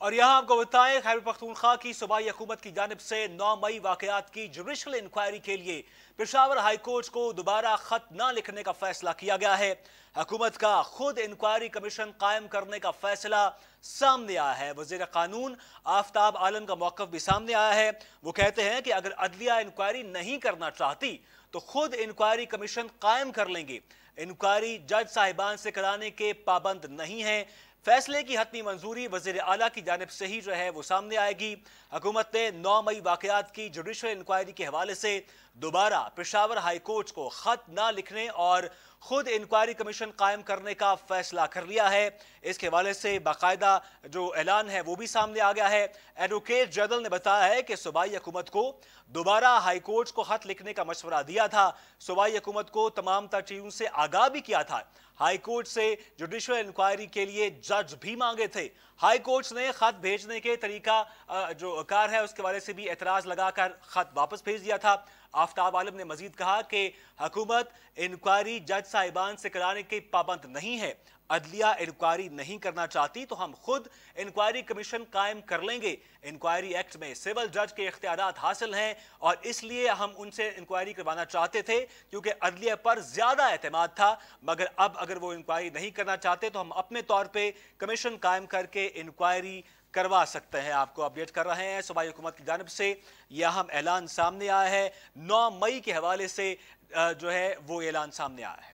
और यहाँ आपको बताएं खैर पख्तूनखा की सूबाई हुकूमत की जानब से नौ मई वाकयात की जुडिशल इंक्वायरी के लिए पेशावर हाईकोर्ट को दोबारा खत न लिखने का फैसला किया गया है हुकूमत का खुद इंक्वायरी कमीशन कायम करने का फैसला सामने आया है वजीर कानून आफ्ताब आलम का मौकफ भी सामने आया है वो कहते हैं कि अगर अदलिया इंक्वायरी नहीं करना चाहती तो खुद इंक्वायरी कमीशन कायम कर लेंगे इंक्वायरी जज साहिबान से कराने के पाबंद नहीं है फैसले की हतमी मंजूरी वजीर अला की जानब से ही जो है वो सामने आएगी हुकूमत ने नौ मई वाकयात की जुडिशल इंक्वायरी के हवाले से दोबारा पेशावर हाईकोर्ट को ख़त ना लिखने और खुद इंक्वायरी कमीशन कायम करने का फैसला कर लिया है इसके हवाले से बाकायदा जो ऐलान है वो भी सामने आ गया है एडवोकेट जनरल ने बताया है कि सूबाई हुकूमत को दोबारा हाईकोर्ट को खत लिखने का मशवरा दिया था सूबाई हुकूमत को तमाम तरचीजों से आगाह भी किया था हाईकोर्ट से जुडिशल इंक्वायरी के लिए जज भी मांगे थे हाईकोर्ट ने खत भेजने के तरीका जो कार है उसके वाले से भी एतराज लगाकर खत वापस भेज दिया था आफ्ताब आलम ने मजीद कहा कि हुकूमत इंक्वायरी जज साहिबान से कराने की पाबंद नहीं है अदलिया इंक्वायरी नहीं करना चाहती तो हम खुद इंक्वायरी कमीशन कायम कर लेंगे इंक्वायरी एक्ट में सिविल जज के इख्तियार हासिल हैं और इसलिए हम उनसे इंक्वायरी करवाना चाहते थे क्योंकि अदलिया पर ज़्यादा अहतमाद था मगर अब अगर वो इंक्वायरी नहीं करना चाहते तो हम अपने तौर पर कमीशन कायम करके इंक्वायरी करवा सकते हैं आपको अपडेट कर रहे हैं सूबाई हुकूमत की जानब से यह हम ऐलान सामने आया है नौ मई के हवाले से जो है वो ऐलान सामने आया है